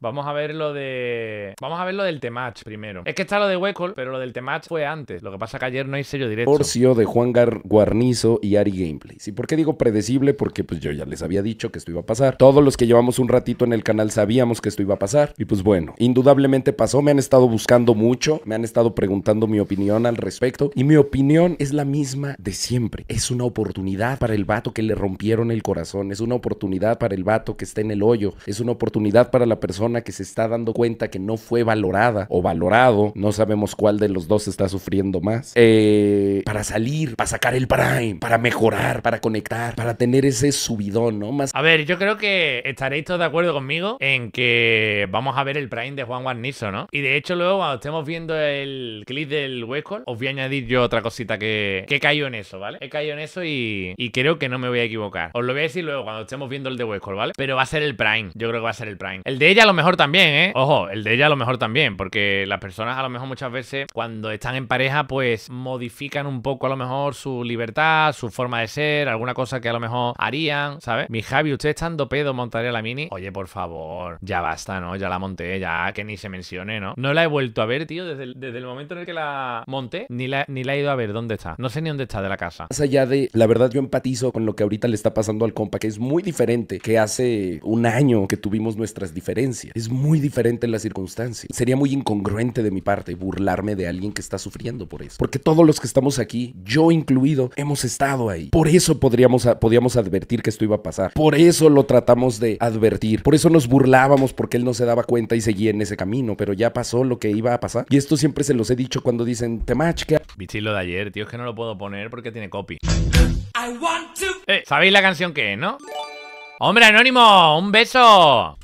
Vamos a ver lo de... Vamos a ver lo del Temach primero. Es que está lo de Huecol, pero lo del Temach fue antes. Lo que pasa es que ayer no hay sello directo. Porcio e de Juan Gar Guarnizo y Ari Gameplay. ¿Y por qué digo predecible? Porque pues yo ya les había dicho que esto iba a pasar. Todos los que llevamos un ratito en el canal sabíamos que esto iba a pasar. Y pues bueno, indudablemente pasó. Me han estado buscando mucho. Me han estado preguntando mi opinión al respecto. Y mi opinión es la misma de siempre. Es una oportunidad para el vato que le rompieron el corazón. Es una oportunidad para el vato que está en el hoyo. Es una oportunidad para la persona que se está dando cuenta que no fue valorada o valorado, no sabemos cuál de los dos está sufriendo más, eh, para salir, para sacar el prime, para mejorar, para conectar, para tener ese subidón, ¿no? A ver, yo creo que estaréis todos de acuerdo conmigo en que vamos a ver el prime de Juan Guarnizo ¿no? Y de hecho luego cuando estemos viendo el clip del Westcore, os voy a añadir yo otra cosita que, que he caído en eso, ¿vale? He caído en eso y, creo que no me voy a equivocar. Os lo voy a decir luego cuando estemos viendo el de Westcore, ¿vale? Pero va a ser el prime, yo creo que va a ser el prime. El de ella lo mejor mejor también, ¿eh? Ojo, el de ella a lo mejor también, porque las personas a lo mejor muchas veces cuando están en pareja pues modifican un poco a lo mejor su libertad, su forma de ser, alguna cosa que a lo mejor harían, ¿sabes? Mi Javi, usted estando pedo montaría la mini. Oye, por favor, ya basta, ¿no? Ya la monté, ya que ni se mencione, ¿no? No la he vuelto a ver, tío, desde el, desde el momento en el que la monté, ni la, ni la he ido a ver dónde está. No sé ni dónde está de la casa. Más allá de, la verdad yo empatizo con lo que ahorita le está pasando al compa, que es muy diferente que hace un año que tuvimos nuestras diferencias. Es muy diferente la circunstancia. Sería muy incongruente de mi parte burlarme de alguien que está sufriendo por eso. Porque todos los que estamos aquí, yo incluido, hemos estado ahí. Por eso podríamos, podíamos advertir que esto iba a pasar. Por eso lo tratamos de advertir. Por eso nos burlábamos porque él no se daba cuenta y seguía en ese camino. Pero ya pasó lo que iba a pasar. Y esto siempre se los he dicho cuando dicen, te machca. Bichillo de ayer, tío, es que no lo puedo poner porque tiene copy. Eh, ¿Sabéis la canción que no? ¡Hombre, Anónimo! ¡Un beso!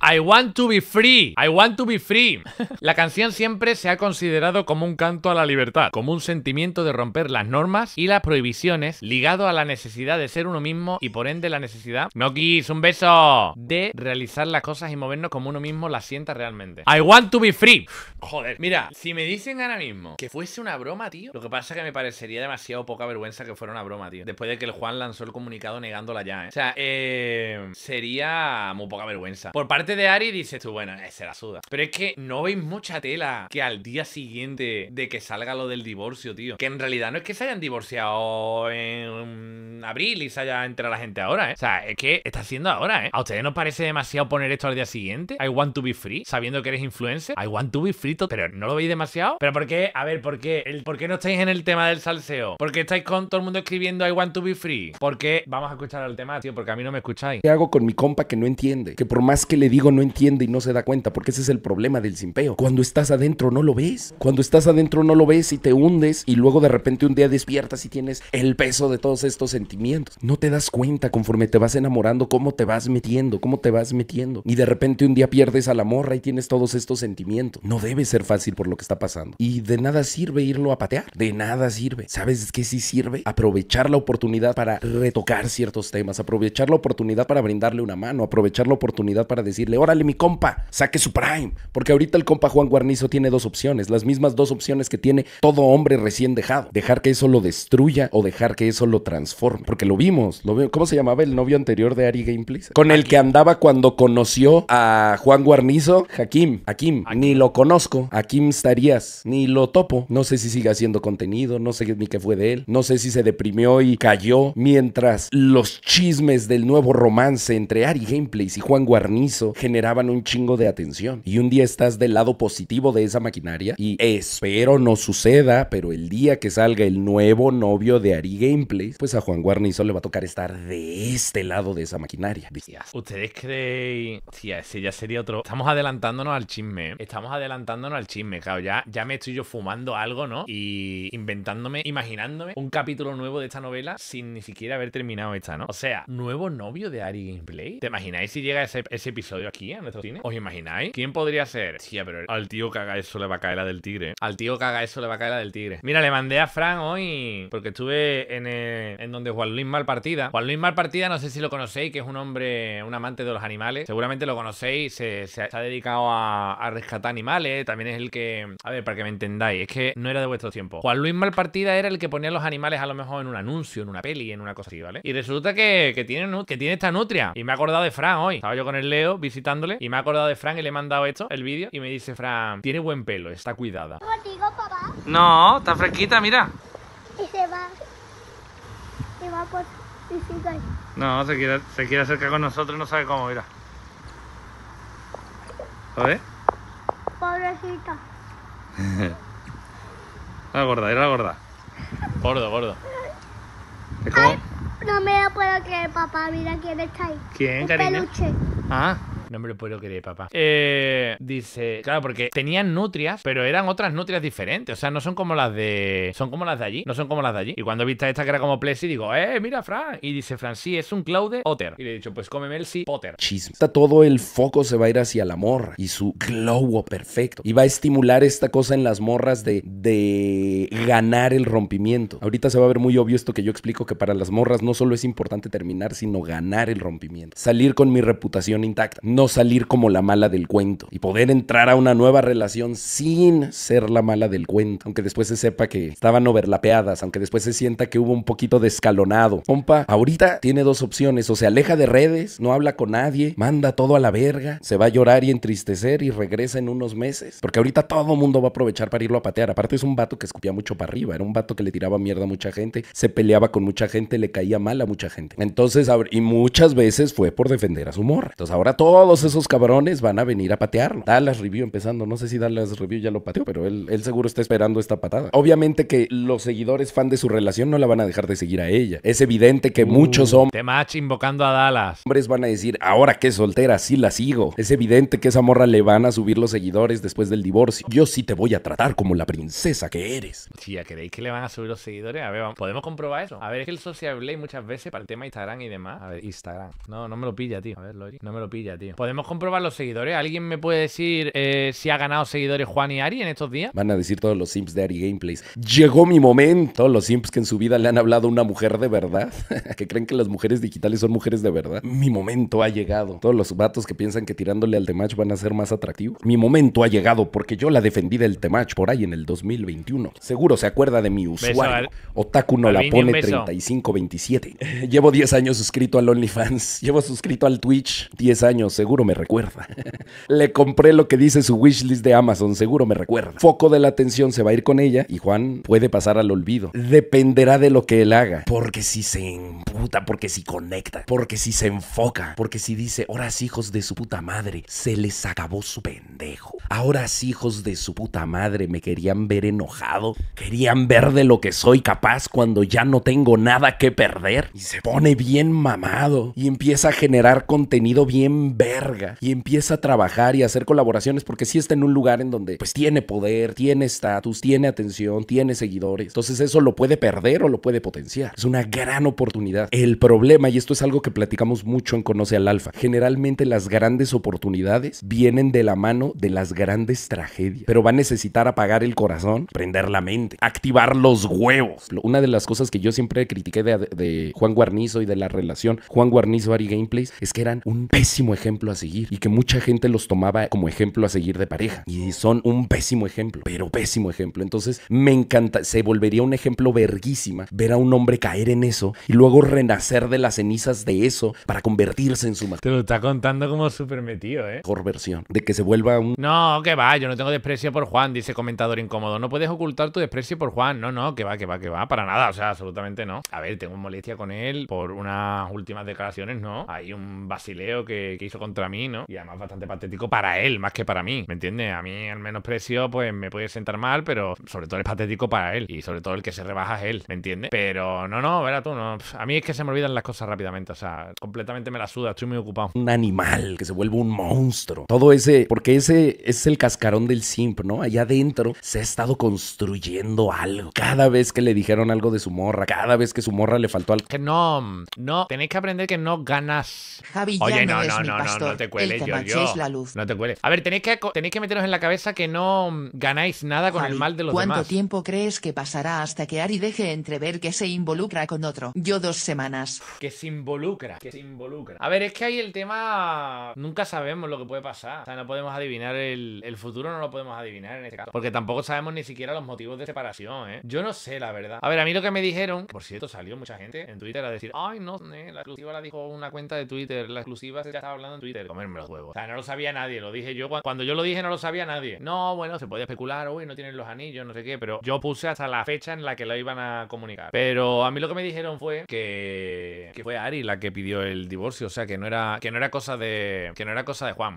I want to be free, I want to be free. La canción siempre se ha considerado como un canto a la libertad, como un sentimiento de romper las normas y las prohibiciones ligado a la necesidad de ser uno mismo y por ende la necesidad, Nokis, un beso, de realizar las cosas y movernos como uno mismo las sienta realmente. I want to be free. Joder, mira, si me dicen ahora mismo que fuese una broma, tío, lo que pasa es que me parecería demasiado poca vergüenza que fuera una broma, tío. Después de que el Juan lanzó el comunicado negándola ya, ¿eh? O sea, eh, sería muy poca vergüenza. Por parte de Ari dice tú, bueno, se la suda. Pero es que no veis mucha tela que al día siguiente de que salga lo del divorcio, tío. Que en realidad no es que se hayan divorciado en mm, abril y se haya entrado la gente ahora, ¿eh? O sea, es que está haciendo ahora, ¿eh? ¿A ustedes no parece demasiado poner esto al día siguiente? I want to be free, sabiendo que eres influencer. I want to be free, pero ¿no lo veis demasiado? Pero ¿por qué? A ver, ¿por qué? El, ¿Por qué no estáis en el tema del salseo? ¿Por qué estáis con todo el mundo escribiendo I want to be free? ¿Por qué? Vamos a escuchar el tema, tío, porque a mí no me escucháis. ¿Qué hago con mi compa que no entiende? Que por más que le diga no entiende y no se da cuenta, porque ese es el problema del simpeo. Cuando estás adentro no lo ves. Cuando estás adentro no lo ves y te hundes y luego de repente un día despiertas y tienes el peso de todos estos sentimientos. No te das cuenta conforme te vas enamorando cómo te vas metiendo, cómo te vas metiendo. Y de repente un día pierdes a la morra y tienes todos estos sentimientos. No debe ser fácil por lo que está pasando. Y de nada sirve irlo a patear. De nada sirve. ¿Sabes qué sí sirve? Aprovechar la oportunidad para retocar ciertos temas, aprovechar la oportunidad para brindarle una mano, aprovechar la oportunidad para decir órale mi compa, saque su prime. Porque ahorita el compa Juan Guarnizo tiene dos opciones, las mismas dos opciones que tiene todo hombre recién dejado. Dejar que eso lo destruya o dejar que eso lo transforme. Porque lo vimos, lo vimos. ¿Cómo se llamaba el novio anterior de Ari Gameplays? Con el que andaba cuando conoció a Juan Guarnizo, Hakim. Hakim, ni lo conozco. Hakim estarías, ni lo topo. No sé si sigue haciendo contenido, no sé ni qué fue de él. No sé si se deprimió y cayó mientras los chismes del nuevo romance entre Ari Gameplays y Juan Guarnizo generaban un chingo de atención. Y un día estás del lado positivo de esa maquinaria y espero no suceda, pero el día que salga el nuevo novio de Ari Gameplay, pues a Juan Guarnizo le va a tocar estar de este lado de esa maquinaria. ¿Ustedes creen? si ese ya sería otro. Estamos adelantándonos al chisme. Estamos adelantándonos al chisme, claro. Ya, ya me estoy yo fumando algo, ¿no? Y inventándome, imaginándome un capítulo nuevo de esta novela sin ni siquiera haber terminado esta, ¿no? O sea, nuevo novio de Ari Gameplay. ¿Te imagináis si llega ese, ese episodio? aquí en nuestro cine? ¿Os imagináis? ¿Quién podría ser? Sí, pero al tío que haga eso le va a caer la del tigre. Al tío que haga eso le va a caer la del tigre. Mira, le mandé a Fran hoy porque estuve en, en donde Juan Luis Malpartida. Juan Luis Malpartida, no sé si lo conocéis, que es un hombre, un amante de los animales. Seguramente lo conocéis, se, se, ha dedicado a, rescatar animales. También es el que. A ver, para que me entendáis, es que no era de vuestro tiempo. Juan Luis Malpartida era el que ponía los animales a lo mejor en un anuncio, en una peli, en una cosa así, ¿vale? Y resulta que, tiene, que tiene esta nutria. Y me he acordado de Fran hoy. Estaba yo con el Leo y me ha acordado de Fran y le he mandado esto, el vídeo. Y me dice, Fran, tiene buen pelo, está cuidada. papá? No, está fresquita, mira. Y se va. Se va por... No, se quiere, se quiere acercar con nosotros, no sabe cómo, mira. A ver. Pobrecita. la gorda, era la gorda. Gordo, gordo. ¿Es Ay, no me lo puedo creer, papá. Mira quién está ahí. ¿Quién, cariño? peluche. Ah. No me lo puedo creer, papá. Eh, dice, claro, porque tenían nutrias, pero eran otras nutrias diferentes. O sea, no son como las de. Son como las de allí. No son como las de allí. Y cuando he visto esta que era como Plessy, digo, eh, mira, Fran. Y dice, Fran, sí, es un Claude Potter Y le he dicho, pues cómeme el sí, Potter. Chisme. Todo el foco se va a ir hacia la morra y su glowo perfecto. Y va a estimular esta cosa en las morras de, de ganar el rompimiento. Ahorita se va a ver muy obvio esto que yo explico que para las morras no solo es importante terminar, sino ganar el rompimiento. Salir con mi reputación intacta no salir como la mala del cuento y poder entrar a una nueva relación sin ser la mala del cuento, aunque después se sepa que estaban overlapeadas, aunque después se sienta que hubo un poquito de escalonado. Compa, ahorita tiene dos opciones, o se aleja de redes, no habla con nadie, manda todo a la verga, se va a llorar y entristecer y regresa en unos meses, porque ahorita todo mundo va a aprovechar para irlo a patear. Aparte es un vato que escupía mucho para arriba, era un vato que le tiraba mierda a mucha gente, se peleaba con mucha gente, le caía mal a mucha gente. Entonces, y muchas veces fue por defender a su morra. Entonces ahora todo todos esos cabrones van a venir a patearlo. Dallas Review empezando, no sé si Dallas Review ya lo pateó, pero él, seguro está esperando esta patada. Obviamente que los seguidores fan de su relación no la van a dejar de seguir a ella. Es evidente que uh, muchos hombres... Te match invocando a Dallas. Hombres van a decir, ahora que es soltera, sí la sigo. Es evidente que esa morra le van a subir los seguidores después del divorcio. Yo sí te voy a tratar como la princesa que eres. ¿Ya ¿creéis que le van a subir los seguidores? A ver, podemos comprobar eso. A ver, es que el social blade muchas veces para el tema Instagram y demás. A ver, Instagram. No, no me lo pilla, tío. A ver, Lori. No me lo pilla, tío podemos comprobar los seguidores. ¿Alguien me puede decir eh, si ha ganado seguidores Juan y Ari en estos días? Van a decir todos los simps de Ari Gameplays. Llegó mi momento. Los simps que en su vida le han hablado a una mujer de verdad, que creen que las mujeres digitales son mujeres de verdad. Mi momento ha llegado. Todos los vatos que piensan que tirándole al Temach van a ser más atractivos. Mi momento ha llegado porque yo la defendí del Temach por ahí en el 2021. Seguro se acuerda de mi usuario. Otaku no la pone 35-27. Llevo 10 años suscrito al OnlyFans. Llevo suscrito al Twitch 10 años. Seguro seguro me recuerda. Le compré lo que dice su wishlist de Amazon, seguro me recuerda. Foco de la atención se va a ir con ella y Juan puede pasar al olvido. Dependerá de lo que él haga. Porque si se emputa, porque si conecta, porque si se enfoca, porque si dice, ahora hijos de su puta madre, se les acabó su pendejo. Ahora hijos de su puta madre, me querían ver enojado, querían ver de lo que soy capaz cuando ya no tengo nada que perder. Y se pone bien mamado y empieza a generar contenido bien verde y empieza a trabajar y hacer colaboraciones porque si está en un lugar en donde pues tiene poder, tiene estatus, tiene atención, tiene seguidores. Entonces eso lo puede perder o lo puede potenciar. Es una gran oportunidad. El problema, y esto es algo que platicamos mucho en Conoce al Alfa, generalmente las grandes oportunidades vienen de la mano de las grandes tragedias, pero va a necesitar apagar el corazón, prender la mente, activar los huevos. Una de las cosas que yo siempre critiqué de, de Juan Guarnizo y de la relación Juan Guarnizo-Ari Gameplays es que eran un pésimo ejemplo a seguir y que mucha gente los tomaba como ejemplo a seguir de pareja. Y son un pésimo ejemplo, pero pésimo ejemplo. Entonces me encanta, se volvería un ejemplo verguísima ver a un hombre caer en eso y luego renacer de las cenizas de eso para convertirse en su madre Te lo está contando como súper metido, ¿eh? Mejor versión, de que se vuelva un... No, que va, yo no tengo desprecio por Juan, dice comentador incómodo. No puedes ocultar tu desprecio por Juan. No, no, que va, que va, que va, para nada, o sea, absolutamente no. A ver, tengo molestia con él por unas últimas declaraciones, ¿no? Hay un basileo que, que hizo con a mí, ¿no? Y además bastante patético para él, más que para mí. ¿Me entiendes? A mí al menos precio, pues me puede sentar mal, pero sobre todo es patético para él. Y sobre todo el que se rebaja es él, ¿me entiendes? Pero no, no, verá tú, no. A mí es que se me olvidan las cosas rápidamente. O sea, completamente me la suda, estoy muy ocupado. Un animal que se vuelve un monstruo. Todo ese, porque ese es el cascarón del simp, ¿no? Allá adentro se ha estado construyendo algo. Cada vez que le dijeron algo de su morra, cada vez que su morra le faltó algo. Que no, no, tenéis que aprender que no ganas. Oye, no, no, no, no, no te cueles, yo, La luz. No te cueles. A ver, tenéis que, tenéis que meteros en la cabeza que no mm, ganáis nada con el mal de los demás. ¿Cuánto tiempo crees que pasará hasta que Ari deje entrever que se involucra con otro? Yo dos semanas. Que se involucra, que se involucra. A ver, es que hay el tema... Nunca sabemos lo que puede pasar. O sea, no podemos adivinar el, futuro, no lo podemos adivinar en este caso. Porque tampoco sabemos ni siquiera los motivos de separación, ¿eh? Yo no sé, la verdad. A ver, a mí lo que me dijeron... Por cierto, salió mucha gente en Twitter a decir... Ay, no, eh, la exclusiva la dijo una cuenta de Twitter. La exclusiva se estaba hablando en Twitter de comerme los huevos. O sea, no lo sabía nadie, lo dije yo. Cuando yo lo dije, no lo sabía nadie. No, bueno, se podía especular, uy, no tienen los anillos, no sé qué, pero yo puse hasta la fecha en la que lo iban a comunicar. Pero a mí lo que me dijeron fue que, que fue Ari la que pidió el divorcio, o sea, que no era, que no era cosa de, que no era cosa de Juan.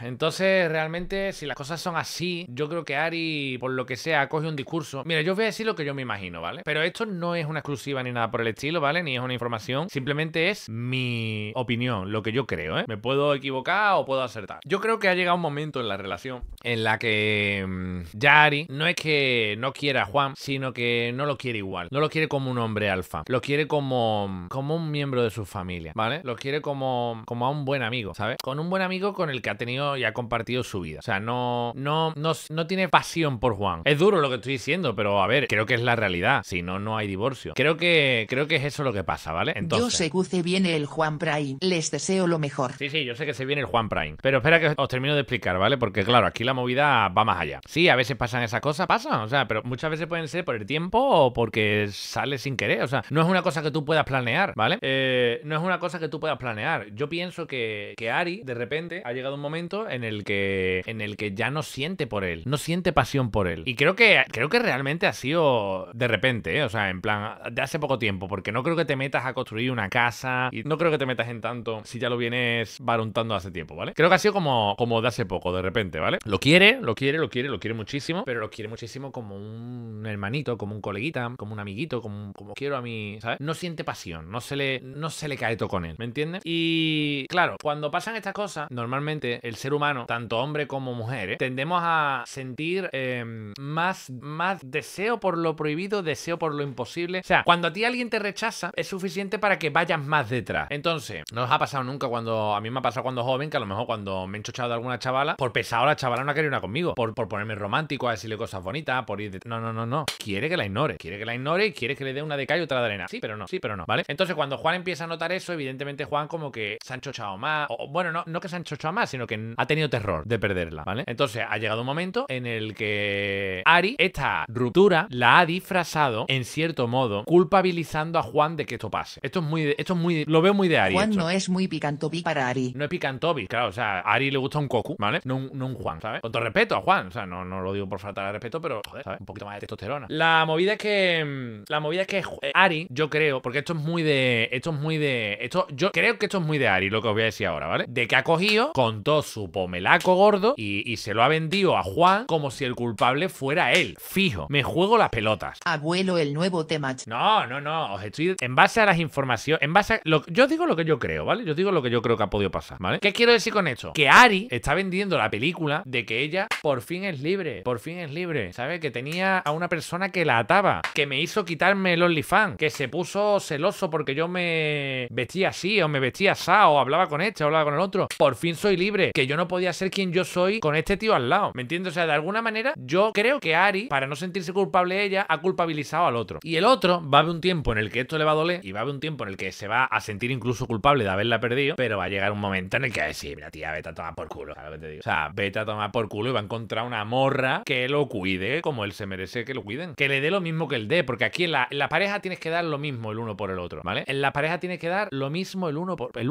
Entonces, realmente, si las cosas son así, yo creo que Ari, por lo que sea, coge un discurso. Mira, yo voy a decir lo que yo me imagino, ¿vale? Pero esto no es una exclusiva ni nada por el estilo, ¿vale? Ni es una información. Simplemente es mi opinión, lo que yo creo, ¿eh? Me puedo equivocada o puedo acertar. Yo creo que ha llegado un momento en la relación en la que mm, Yari no es que no quiera a Juan, sino que no lo quiere igual. No lo quiere como un hombre alfa. Lo quiere como, mm, como un miembro de su familia, ¿vale? Lo quiere como, como a un buen amigo, ¿sabes? Con un buen amigo con el que ha tenido y ha compartido su vida. O sea, no, no, no, tiene pasión por Juan. Es duro lo que estoy diciendo, pero a ver, creo que es la realidad. Si no, no hay divorcio. Creo que, creo que es eso lo que pasa, ¿vale? Entonces... Yo sé que viene el Juan Prime. Les deseo lo mejor. Sí, sí, yo sé que se viene el Juan Prime. Pero espera que os termino de explicar, ¿vale? Porque claro, aquí la movida va más allá. Sí, a veces pasan esas cosas, pasan, o sea, pero muchas veces pueden ser por el tiempo o porque sale sin querer. O sea, no es una cosa que tú puedas planear, ¿vale? Eh, no es una cosa que tú puedas planear. Yo pienso que, que Ari, de repente, ha llegado un momento en el que. en el que ya no siente por él. No siente pasión por él. Y creo que creo que realmente ha sido de repente, ¿eh? o sea, en plan, de hace poco tiempo. Porque no creo que te metas a construir una casa. Y no creo que te metas en tanto si ya lo vienes para hace tiempo, ¿vale? Creo que ha sido como, como de hace poco, de repente, ¿vale? Lo quiere, lo quiere, lo quiere, lo quiere muchísimo, pero lo quiere muchísimo como un hermanito, como un coleguita, como un amiguito, como, como quiero a mí, ¿sabes? No siente pasión, no se le, no se le cae todo con él, ¿me entiendes? Y claro, cuando pasan estas cosas, normalmente el ser humano, tanto hombre como mujer, ¿eh? tendemos a sentir em, más, más deseo por lo prohibido, deseo por lo imposible. O sea, cuando a ti alguien te rechaza, es suficiente para que vayas más detrás. Entonces, no os ha pasado nunca cuando a mí me ha pasado cuando joven, que a lo mejor cuando me he chochado de alguna chavala, por pesado la chavala no ha querido una conmigo, por, por ponerme romántico, a decirle cosas bonitas, por ir de... No, no, no, no. Quiere que la ignore. Quiere que la ignore y quiere que le dé una de calle y otra de arena. Sí, pero no. Sí, pero no. ¿Vale? Entonces cuando Juan empieza a notar eso, evidentemente Juan como que se ha chochado más. O, bueno, no, que se ha enchochado más, sino que ha tenido terror de perderla. ¿Vale? Entonces ha llegado un momento en el que Ari, esta ruptura, la ha disfrazado, en cierto modo, culpabilizando a Juan de que esto pase. Esto es muy... Esto es muy... Lo veo muy de Ari. Juan no es muy picantopic para Ari. No Toby, Claro, o sea, a Ari le gusta un Coco, ¿vale? No un, Juan, ¿sabes? Con todo respeto a Juan, o sea, no, no lo digo por falta de respeto, pero, joder, ¿sabes? Un poquito más de testosterona. La movida es que. Mm, la movida es que eh, Ari, yo creo, porque esto es muy de. Esto es muy de. Esto, yo creo que esto es muy de Ari, lo que os voy a decir ahora, ¿vale? De que ha cogido, contó su pomelaco gordo y, se lo ha vendido a Juan como si el culpable fuera él. Fijo, me juego las pelotas. Abuelo, el nuevo tema. No, no, no. Os estoy. En base a las informaciones. En base a. Lo, yo digo lo que yo creo, ¿vale? Yo digo lo que yo creo que ha podido pasar. ¿vale? ¿Qué quiero decir con esto? Que Ari está vendiendo la película de que ella por fin es libre, por fin es libre, ¿sabes? Que tenía a una persona que la ataba, que me hizo quitarme el OnlyFans, que se puso celoso porque yo me vestía así o me vestía así o hablaba con este o hablaba con el otro. Por fin soy libre, que yo no podía ser quien yo soy con este tío al lado, ¿me entiendes? O sea, de alguna manera yo creo que Ari, para no sentirse culpable ella, ha culpabilizado al otro. Y el otro va a haber un tiempo en el que esto le va a doler y va a haber un tiempo en el que se va a sentir incluso culpable de haberla perdido, pero va a llegar un momento momento que decir mira, tía, vete a tomar por culo. O sea, vete a por culo y va a encontrar una morra que lo cuide como él se merece que lo cuiden. Que le dé lo mismo que él dé, porque aquí en la, pareja tienes que dar lo mismo el uno por el otro, ¿vale? En la pareja tienes que dar lo mismo el uno por el,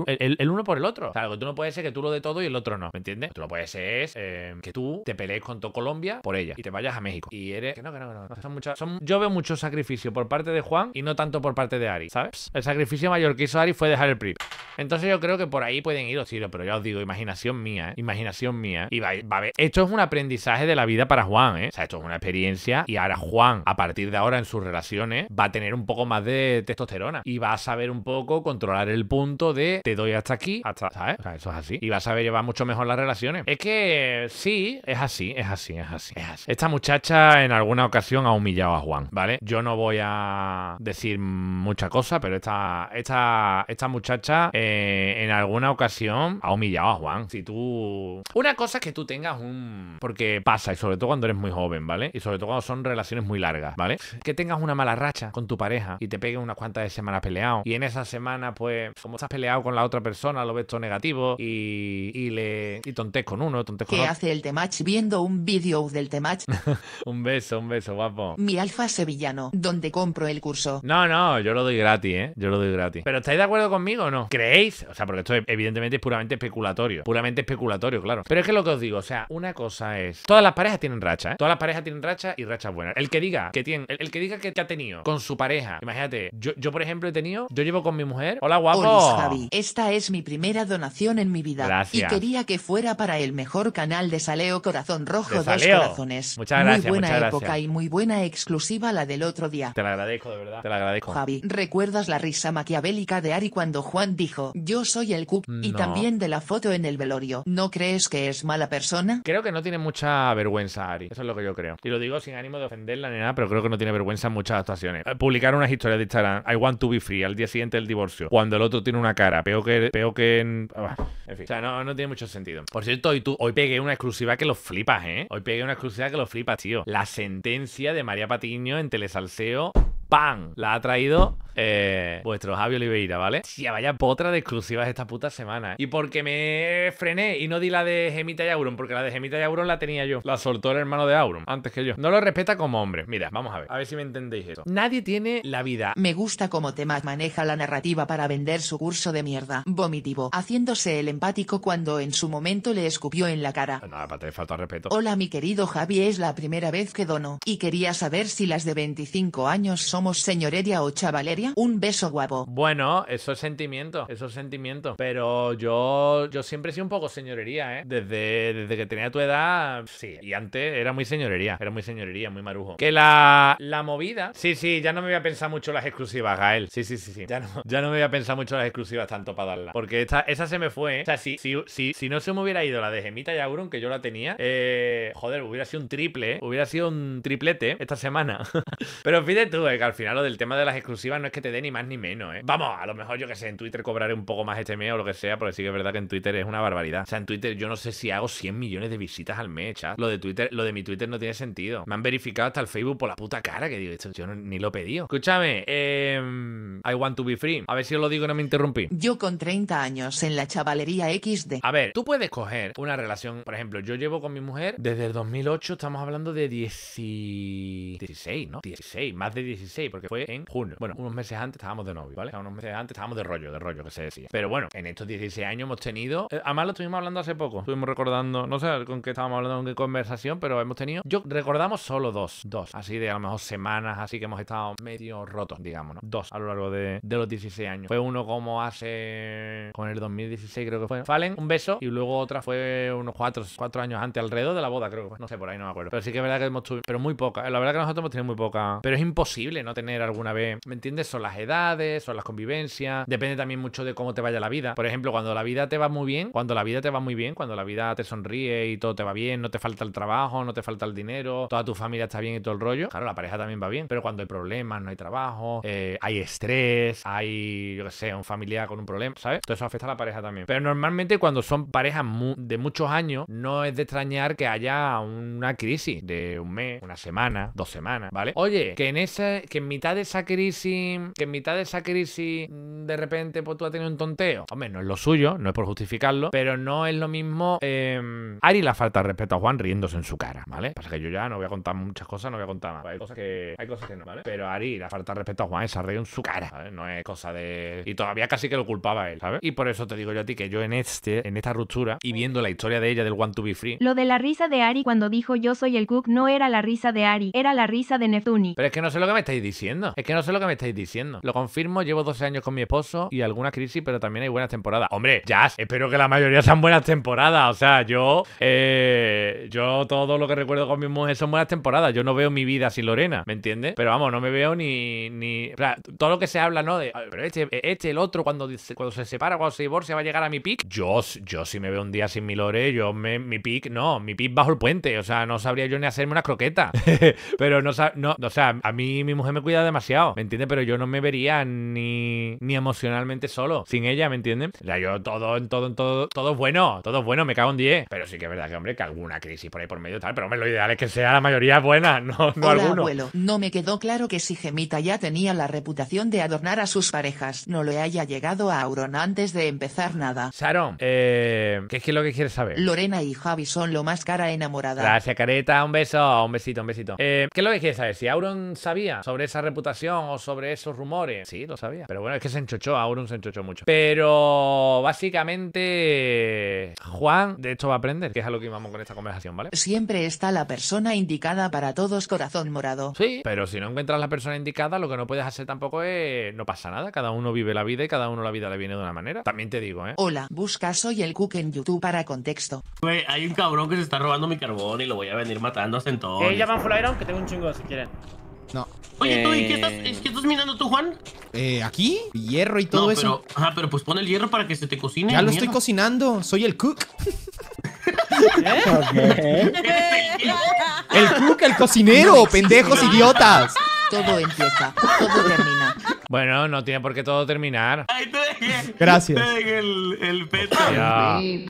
uno por el otro. O sea, que tú no puedes ser que tú lo de todo y el otro no, ¿me entiendes? Tú no puedes ser es eh, que tú te pelees con tu Colombia por ella y te vayas a México. Y eres. Que no, que no, que no. Son muchas, yo veo mucho sacrificio por parte de Juan y no tanto por parte de Ari, ¿sabes? El sacrificio mayor que hizo Ari fue dejar el PRIP. Entonces yo creo que por ahí pueden ir pero ya os digo, imaginación mía, ¿eh? imaginación mía. Y va, a ver, esto es un aprendizaje de la vida para Juan, ¿eh? esto es una experiencia y ahora Juan, a partir de ahora en sus relaciones, va a tener un poco más de testosterona y va a saber un poco controlar el punto de te doy hasta aquí, hasta, ¿sabes? eso es así. Y va a saber llevar mucho mejor las relaciones. Es que sí, es así, es así, es así, Esta muchacha en alguna ocasión ha humillado a Juan, ¿vale? Yo no voy a decir mucha cosa, pero esta, esta, esta muchacha eh, en alguna ocasión ha humillado a Juan. Si tú. Una cosa es que tú tengas un. Porque pasa, y sobre todo cuando eres muy joven, ¿vale? Y sobre todo cuando son relaciones muy largas, ¿vale? Que tengas una mala racha con tu pareja y te peguen unas cuantas de semanas peleado. Y en esa semana, pues, como estás peleado con la otra persona, lo ves todo negativo y, le. Y tontes con uno, tontes con ¿Qué hace el Temach viendo un vídeo del Temach? un beso, un beso, guapo. Mi alfa sevillano, donde compro el curso. No, no, yo lo doy gratis, ¿eh? Yo lo doy gratis. ¿Pero estáis de acuerdo conmigo o no? ¿Creéis? O sea, porque esto evidentemente puramente especulatorio. Puramente especulatorio, claro. Pero es que lo que os digo, o sea, una cosa es. Todas las parejas tienen racha, ¿eh? Todas las parejas tienen racha y rachas buenas. El que diga que tiene. El, que diga que, te ha tenido con su pareja. Imagínate, yo, por ejemplo, he tenido. Yo llevo con mi mujer. Hola, guapo. Esta es mi primera donación en mi vida. Gracias. Y quería que fuera para el mejor canal de Saleo Corazón Rojo de Dos Corazones. Muchas gracias. Muy buena época y muy buena exclusiva la del otro día. Te la agradezco, de verdad. Te la agradezco. Javi, ¿recuerdas la risa maquiavélica de Ari cuando Juan dijo: Yo soy el cup y también Bien de la foto en el velorio. ¿No crees que es mala persona? Creo que no tiene mucha vergüenza, Ari. Eso es lo que yo creo. Y lo digo sin ánimo de ofenderla ni nada, pero creo que no tiene vergüenza en muchas actuaciones. Eh, publicar unas historias de Instagram, I want to be free, al día siguiente del divorcio, cuando el otro tiene una cara, peor que, peor que en... Ah, en fin, o sea, no, tiene mucho sentido. Por cierto, hoy, tú, hoy pegué una exclusiva que lo flipas, ¿eh? Hoy pegué una exclusiva que lo flipas, tío. La sentencia de María Patiño en Telesalseo ¡Pam! La ha traído eh, vuestro Javi Oliveira, ¿vale? Si vaya potra de exclusivas esta puta semana. ¿eh? Y porque me frené y no di la de Gemita y Auron, porque la de Gemita y Auron la tenía yo. La soltó el hermano de Auron, antes que yo. No lo respeta como hombre. Mira, vamos a ver. A ver si me entendéis eso. Nadie tiene la vida. Me gusta cómo te maneja la narrativa para vender su curso de mierda. Vomitivo, haciéndose el empático cuando en su momento le escupió en la cara. Nada, para te falta respeto. Hola, mi querido Javi, es la primera vez que dono. Y quería saber si las de 25 años son somos señorería o chavalería, un beso guapo. Bueno, eso es sentimiento, eso es sentimiento. Pero yo, yo siempre he sido un poco señorería, ¿eh? Desde, desde que tenía tu edad, sí. Y antes era muy señorería, era muy señorería, muy marujo. Que la, movida... Sí, sí, ya no me voy a pensar mucho las exclusivas, Gael. Sí, sí, sí, sí. Ya no, me voy a pensar mucho las exclusivas tanto para darla. Porque esa se me fue, ¿eh? O sea, si, no se me hubiera ido la de Gemita y Auron, que yo la tenía, eh, joder, hubiera sido un triple, ¿eh? hubiera sido un triplete esta semana. Pero fíjate tú, eh, al final lo del tema de las exclusivas no es que te dé ni más ni menos, ¿eh? Vamos, a lo mejor yo que sé, en Twitter cobraré un poco más este mes o lo que sea, porque sí que es verdad que en Twitter es una barbaridad. O sea, en Twitter yo no sé si hago 100 millones de visitas al mes, chat. Lo de Twitter, lo de mi Twitter no tiene sentido. Me han verificado hasta el Facebook por la puta cara que digo, esto yo ni lo he pedido. Escúchame, eh, I want to be free. A ver si os lo digo y no me interrumpí. Yo con 30 años en la chavalería XD. A ver, tú puedes coger una relación, por ejemplo, yo llevo con mi mujer desde el 2008, estamos hablando de 16, ¿no? 16, más de 16 porque fue en junio. Bueno, unos meses antes estábamos de novio, ¿vale? unos meses antes estábamos de rollo, de rollo, que se decía. Pero bueno, en estos 16 años hemos tenido. Eh, además, lo estuvimos hablando hace poco. Estuvimos recordando, no sé con qué estábamos hablando, con qué conversación, pero hemos tenido. Yo recordamos solo dos, dos, así de a lo mejor semanas, así que hemos estado medio rotos, digamos, ¿no? Dos a lo largo de, los 16 años. Fue uno como hace. con el 2016, creo que fue. falen un beso, y luego otra fue unos cuatro, cuatro años antes, alrededor de la boda, creo que No sé, por ahí no me acuerdo. Pero sí que es verdad que hemos tenido. pero muy poca. La verdad que nosotros hemos tenido muy poca. Pero es imposible no tener alguna vez, ¿me entiendes? Son las edades, son las convivencias, depende también mucho de cómo te vaya la vida. Por ejemplo, cuando la vida te va muy bien, cuando la vida te va muy bien, cuando la vida te sonríe y todo te va bien, no te falta el trabajo, no te falta el dinero, toda tu familia está bien y todo el rollo, claro, la pareja también va bien, pero cuando hay problemas, no hay trabajo, eh, hay estrés, hay, yo qué sé, un familiar con un problema, ¿sabes? Todo eso afecta a la pareja también. Pero normalmente cuando son parejas de muchos años, no es de extrañar que haya una crisis de un mes, una semana, dos semanas, ¿vale? Oye, que en ese, que en mitad de esa crisis, que en mitad de esa crisis mm, de repente pues, tú has tenido un tonteo. Hombre, no es lo suyo, no es por justificarlo, pero no es lo mismo em, Ari la falta de respeto a Juan riéndose en su cara, ¿vale? Pasa que yo ya no voy a contar muchas cosas, no voy a contar más. Hay cosas que, hay cosas que no, ¿vale? Pero Ari la falta de respeto a Juan esa río en su cara, ¿vale? No es cosa de... Y todavía casi que lo culpaba él, ¿sabes? Y por eso te digo yo a ti que yo en este, en esta ruptura y viendo la historia de ella del One to Be Free... Lo de la risa de Ari cuando dijo yo soy el cook no era la risa de Ari, era la risa de Neptuni. Pero es que no sé lo que me diciendo diciendo. Es que no sé lo que me estáis diciendo. Lo confirmo, llevo 12 años con mi esposo y alguna crisis, pero también hay buenas temporadas. Hombre, ¡Ya! espero que la mayoría sean buenas temporadas. O sea, yo, eh, yo todo lo que recuerdo con mi mujer son buenas temporadas. Yo no veo mi vida sin Lorena, ¿me entiendes? Pero vamos, no me veo ni, ni... O sea, todo lo que se habla, ¿no? De, pero este, este, el otro, cuando, cuando se separa, cuando se divorcia, va a llegar a mi pick. Yo, yo si me veo un día sin mi Lore, yo me, mi pick, no, mi pick bajo el puente. O sea, no sabría yo ni hacerme una croqueta. pero no, no, o sea, a mí mi mujer me cuida demasiado, ¿me entiendes? Pero yo no me vería ni, ni emocionalmente solo sin ella, ¿me entiendes? O yo todo, en todo, en todo, todo es bueno, todo es bueno, me cago en 10. Pero sí que es verdad que, hombre, que alguna crisis por ahí por medio tal, pero hombre, lo ideal es que sea la mayoría buena, no, no alguno. no me quedó claro que si Gemita ya tenía la reputación de adornar a sus parejas, no le haya llegado a Auron antes de empezar nada. Sharon, eh, ¿qué es lo que quieres saber? Lorena y Javi son lo más cara enamorada. Gracias, careta, un beso, un besito, un besito. Eh, ¿Qué es lo que quieres saber? Si Auron sabía sobre esa reputación o sobre esos rumores. Sí, lo sabía. Pero bueno, es que se enchochó, Auron se enchochó mucho. Pero básicamente, Juan de esto va a aprender, que es a lo que íbamos con esta conversación, ¿vale? Siempre está la persona indicada para todos, corazón morado. Sí, pero si no encuentras la persona indicada, lo que no puedes hacer tampoco es. No pasa nada, cada uno vive la vida y cada uno la vida le viene de una manera. También te digo, ¿eh? Hola, busca soy el cook en YouTube para contexto. Güey, hay un cabrón que se está robando mi carbón y lo voy a venir matando a Eh, llaman Full Iron, que tengo un chingo si quieren. No. Oye, tú, ¿y qué estás, eh. estás mirando tú, Juan? Eh, ¿Aquí? Hierro y todo eso. Ajá, pero pues pon el hierro para que se te cocine. Ya lo estoy cocinando. Soy el cook. el cook, el cocinero, pendejos idiotas todo empieza, todo termina. Bueno, no tiene por qué todo terminar. Gracias. Te dejé el,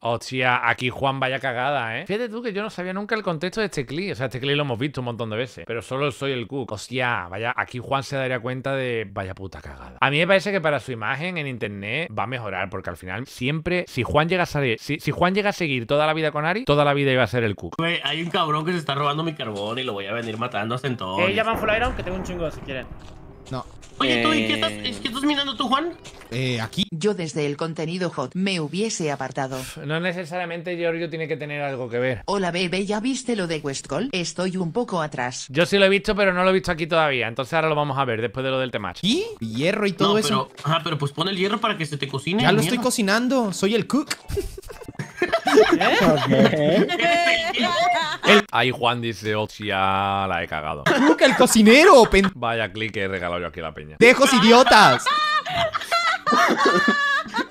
Hostia. aquí Juan vaya cagada, ¿eh? Fíjate tú que yo no sabía nunca el contexto de este clip. O sea, este clip lo hemos visto un montón de veces. Pero solo soy el cook. Hostia, vaya, aquí Juan se daría cuenta de vaya puta cagada. A mí me parece que para su imagen en internet va a mejorar. Porque al final siempre, si Juan llega a si, Juan llega a seguir toda la vida con Ari, toda la vida iba a ser el cook. hay un cabrón que se está robando mi carbón y lo voy a venir matando hasta entonces. Eh, llaman Que tengo un si quieren. No. Oye, ¿tú qué estás, eh. estás mirando tú, Juan? Eh, aquí. Yo desde el contenido hot me hubiese apartado. No necesariamente Giorgio tiene que tener algo que ver. Hola, bebé, ¿ya viste lo de Westcall? Estoy un poco atrás. Yo sí lo he visto, pero no lo he visto aquí todavía. Entonces ahora lo vamos a ver después de lo del tema. ¿Y? Hierro y todo eso. Ajá, pero pues pon el hierro para que se te cocine. Ya lo estoy cocinando. Soy el cook. ¿Eh? Ahí Juan dice, hostia, la he cagado. ¡Nunca el cocinero! Pen... Vaya clic que he regalado yo aquí a la peña. ¡Dejos idiotas!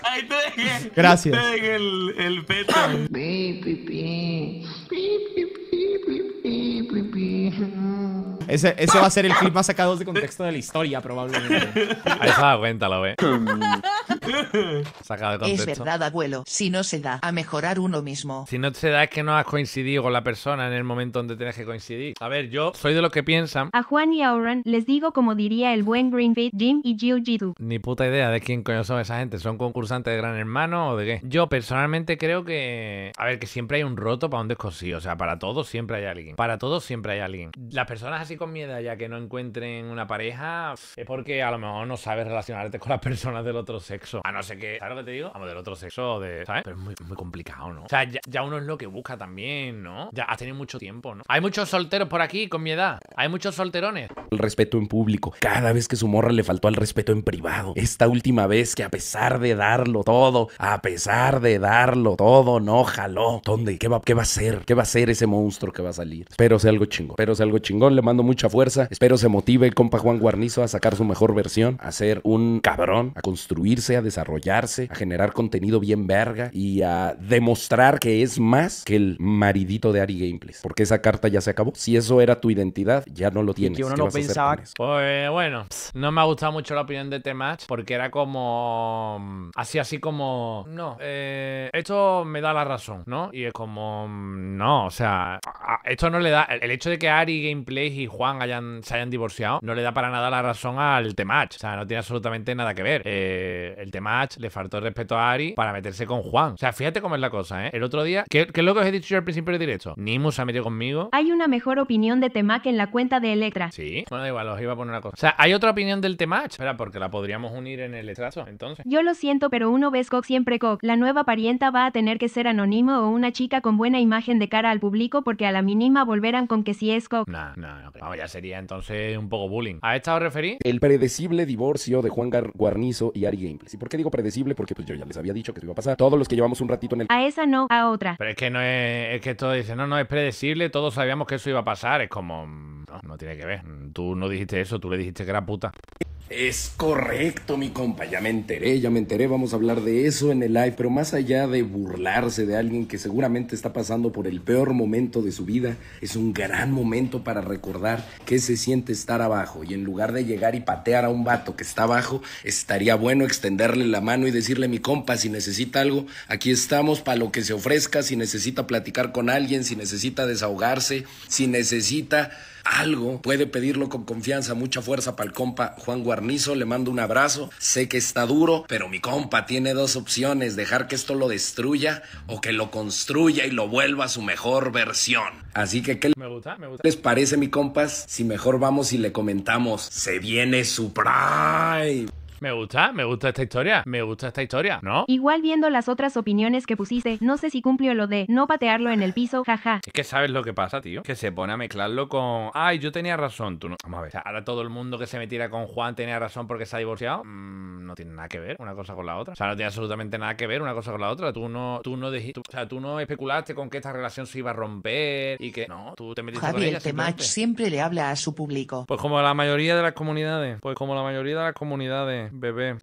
Ahí te dejé. Gracias. Te dejé el, el peto. Ese, va a ser el clip más sacado de contexto de la historia, probablemente. Ahí se da cuenta, lo ve. Eh. Sacado de contexto. Es verdad, abuelo. Si no se da a mejorar uno mismo. Si no se da es que no has coincidido con la persona en el momento donde tienes que coincidir. A ver, yo soy de los que piensan. A Juan y a Oran les digo como diría el buen Greenfield, Jim y Jiu Jitsu. Ni puta idea de quién coño son esa gente. ¿Son concursantes de Gran Hermano o de qué? Yo personalmente creo que. A ver, que siempre hay un roto para un descosido. O sea, para todos siempre hay alguien. Para todos siempre hay alguien. Las personas así con ya que no encuentren una pareja es porque a lo mejor no sabes relacionarte con las personas del otro sexo. A no ser que, ¿sabes lo que te digo? Vamos, del otro sexo, ¿sabes? Pero es muy, complicado, ¿no? O sea, ya, uno es lo que busca también, ¿no? Ya has tenido mucho tiempo, ¿no? Hay muchos solteros por aquí con mi Hay muchos solterones. El respeto en público. Cada vez que su morra le faltó al respeto en privado. Esta última vez que a pesar de darlo todo, a pesar de darlo todo, no jaló. ¿Dónde? ¿Qué va, qué va a ser? ¿Qué va a ser ese monstruo que va a salir? Pero sea algo chingón. Pero sea algo chingón. Le mando mucha fuerza. Espero se motive el compa Juan Guarnizo a sacar su mejor versión, a ser un cabrón, a construirse, a desarrollarse, a generar contenido bien verga y a demostrar que es más que el maridito de Ari Gameplay. Porque esa carta ya se acabó. Si eso era tu identidad, ya no lo tienes. que uno no pensaba. Pues bueno, no me ha gustado mucho la opinión de T-Match porque era como. Así, así como. No, eh, esto me da la razón, ¿no? Y es como. Mm, no, o sea, esto no le da. El, hecho de que Ari Gameplay y Juan hayan, se hayan divorciado, no le da para nada la razón al Temach. O sea, no tiene absolutamente nada que ver. Eh, el Temach le faltó el respeto a Ari para meterse con Juan. O sea, fíjate cómo es la cosa, ¿eh? El otro día, ¿qué, es lo que os he dicho yo al principio del directo? Nimu se ha metido conmigo. Hay una mejor opinión de Temach en la cuenta de Electra. Sí. Bueno, igual, os iba a poner una cosa. O sea, hay otra opinión del Temach. Espera, porque la podríamos unir en el letrazo, entonces. Yo lo siento, pero uno ves cock siempre cock. La nueva parienta va a tener que ser anónimo o una chica con buena imagen de cara al público porque a la mínima volverán con que si es cock Vamos, ya sería entonces un poco bullying. ¿A esta os referís? El predecible divorcio de Juan Guarnizo y Ari Gameplays. ¿Y por qué digo predecible? Porque pues yo ya les había dicho que se iba a pasar. Todos los que llevamos un ratito en el... A esa no, a otra. Pero es que no es... Es que todo dice, no, no, es predecible. Todos sabíamos que eso iba a pasar. Es como... Mm, no, tiene que ver. Tú no dijiste eso, tú le dijiste que era puta. Es correcto, mi compa. Ya me enteré, ya me enteré. Vamos a hablar de eso en el live. Pero más allá de burlarse de alguien que seguramente está pasando por el peor momento de su vida, es un gran momento para recordar qué se siente estar abajo. Y en lugar de llegar y patear a un vato que está abajo, estaría bueno extenderle la mano y decirle, mi compa, si necesita algo, aquí estamos para lo que se ofrezca. Si necesita platicar con alguien, si necesita desahogarse, si necesita algo, puede pedirlo con confianza. Mucha fuerza para el compa Juan Guarnizo. Le mando un abrazo. Sé que está duro, pero mi compa tiene dos opciones: dejar que esto lo destruya o que lo construya y lo vuelva a su mejor versión. Así que, ¿qué les parece, mi compas? Si mejor vamos y le comentamos: se viene su prime. Me gusta, me gusta esta historia, me gusta esta historia, ¿no? Igual viendo las otras opiniones que pusiste, no sé si cumplió lo de no patearlo en el piso, jaja. Es que sabes lo que pasa, tío. Que se pone a mezclarlo con. Ay, yo tenía razón, tú no. Vamos a ver. O sea, ahora todo el mundo que se metiera con Juan tenía razón porque se ha divorciado. Mm, no tiene nada que ver una cosa con la otra. O sea, no tiene absolutamente nada que ver una cosa con la otra. Tú no, tú no dijiste. O sea, tú no especulaste con que esta relación se iba a romper y que. No, tú te metiste Javier, con ella. siempre le habla a su público. Pues como la mayoría de las comunidades. Pues como la mayoría de las comunidades. Bebé.